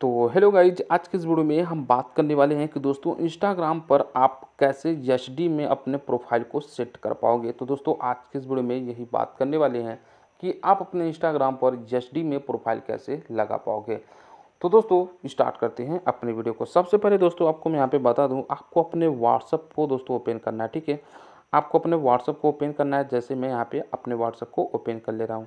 तो hello guys आज के इस वीडियो में हम बात करने वाले हैं कि दोस्तों इंस्टाग्राम पर आप कैसे एच में अपने प्रोफाइल को सेट कर पाओगे तो दोस्तों आज के इस वीडियो में यही बात करने वाले हैं कि आप अपने इंस्टाग्राम पर एच में प्रोफाइल कैसे लगा पाओगे तो दोस्तों स्टार्ट करते हैं अपने वीडियो को सबसे पहले दोस्तों आपको मैं यहाँ पर बता दूँ आपको अपने व्हाट्सअप को दोस्तों ओपन करना है ठीक है आपको अपने व्हाट्सअप को ओपन करना है जैसे मैं यहाँ पे अपने व्हाट्सअप को ओपन कर ले रहा हूँ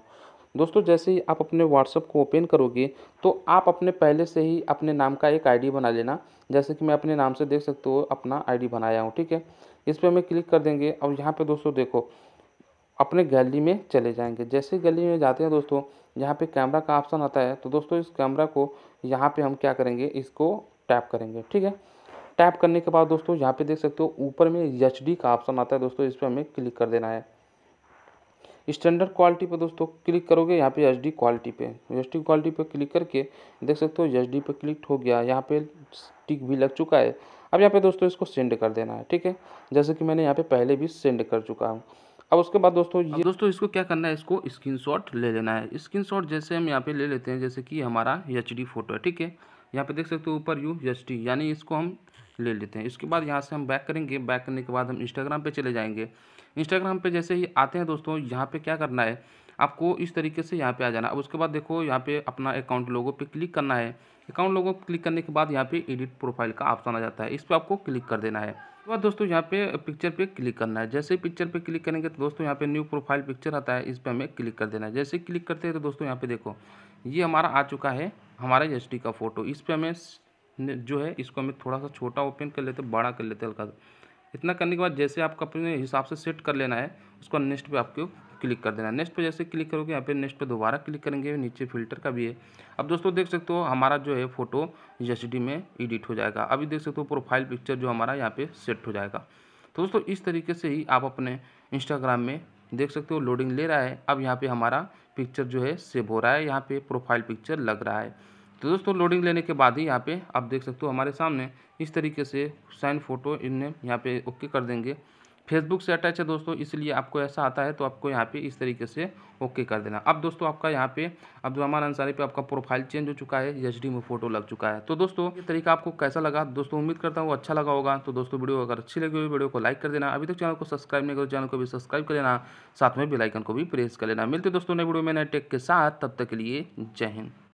दोस्तों जैसे ही आप अपने व्हाट्सअप को ओपन करोगे तो आप अपने पहले से ही अपने नाम का एक आईडी बना लेना जैसे कि मैं अपने नाम से देख सकते हो अपना आईडी बनाया हूँ ठीक है इस पर हमें क्लिक कर देंगे और यहाँ पर दोस्तों देखो अपने गैलरी में चले जाएंगे जैसे गैलरी में जाते हैं दोस्तों यहाँ पे कैमरा का ऑप्शन आता है तो दोस्तों इस कैमरा को यहाँ पे हम क्या करेंगे इसको टैप करेंगे ठीक है टैप करने के बाद दोस्तों यहाँ पे देख सकते हो ऊपर में एच का ऑप्शन आता है दोस्तों इस पर हमें क्लिक कर देना है स्टैंडर्ड क्वालिटी पर दोस्तों क्लिक करोगे यहाँ पे एच क्वालिटी पे एच क्वालिटी पर क्लिक करके देख सकते हो एच डी पर क्लिक हो गया यहाँ पे टिक भी लग चुका है अब यहाँ पे दोस्तों इसको सेंड कर देना है ठीक है जैसे कि मैंने यहाँ पे पहले भी सेंड कर चुका हूँ अब उसके बाद दोस्तों ये दोस्तों इसको क्या करना है इसको स्क्रीन ले लेना है स्क्रीन जैसे हम यहाँ पर ले लेते हैं जैसे कि हमारा एच फोटो है ठीक है यहाँ पे देख सकते हो ऊपर यू एच यानी इसको हम ले लेते हैं इसके बाद यहाँ से हम बैक करेंगे बैक करने के बाद हम इंस्टाग्राम पे चले जाएंगे इंस्टाग्राम पे जैसे ही आते हैं दोस्तों यहाँ पे क्या करना है आपको इस तरीके से यहाँ पे आ जाना अब उसके बाद देखो यहाँ पे अपना अकाउंट लोगों पे क्लिक करना है अकाउंट लोगों पर क्लिक करने के बाद यहाँ पे एडिट प्रोफाइल का ऑप्शन आ जाता है इस पर आपको क्लिक कर देना है उसके बाद दोस्तों यहाँ पे पिक्चर पे क्लिक करना है जैसे पिक्चर पे क्लिक करेंगे तो दोस्तों यहाँ पे न्यू प्रोफाइल पिक्चर आता है इस पर हमें क्लिक कर देना है जैसे क्लिक करते हैं तो दोस्तों यहाँ पे देखो ये हमारा आ चुका है हमारा एच का फ़ोटो इस पर हमें जो है इसको हमें थोड़ा सा छोटा ओपन कर लेते बड़ा कर लेते हल्का सा इतना करने के बाद जैसे आपको अपने हिसाब से सेट कर लेना है उसको नेक्स्ट पे आपको क्लिक कर देना है नेक्स्ट पे जैसे क्लिक करोगे यहाँ पे नेक्स्ट पे दोबारा क्लिक करेंगे नीचे फिल्टर का भी है अब दोस्तों देख सकते हो हमारा जो है फोटो एच में एडिट हो जाएगा अभी देख सकते हो प्रोफाइल पिक्चर जो हमारा यहाँ पर सेट हो जाएगा तो दोस्तों इस तरीके से ही आप अपने इंस्टाग्राम में देख सकते हो लोडिंग ले रहा है अब यहाँ पर हमारा पिक्चर जो है सेव हो रहा है यहाँ पर प्रोफाइल पिक्चर लग रहा है तो दोस्तों लोडिंग लेने के बाद ही यहाँ पे आप देख सकते हो हमारे सामने इस तरीके से साइन फ़ोटो इनने यहाँ पे ओके कर देंगे फेसबुक से अटैच है दोस्तों इसलिए आपको ऐसा आता है तो आपको यहाँ पे इस तरीके से ओके कर देना अब दोस्तों आपका यहाँ पे अब्दुलरहमान अंसारी पे आपका प्रोफाइल चेंज हो चुका है एच में फोटो लग चुका है तो दोस्तों ये तरीका आपको कैसा लगा दोस्तों उम्मीद करता हूँ अच्छा लगा होगा तो दोस्तों वीडियो अगर अच्छी लगी हुई वीडियो को लाइक कर देना अभी तक चैनल को सब्सक्राइब नहीं करो चैनल को भी सब्सक्राइब कर लेना साथ में बिलाइकन को भी प्रेस कर लेना मिलते दोस्तों नए वीडियो में नए टेक के साथ तब तक के लिए जय हिंद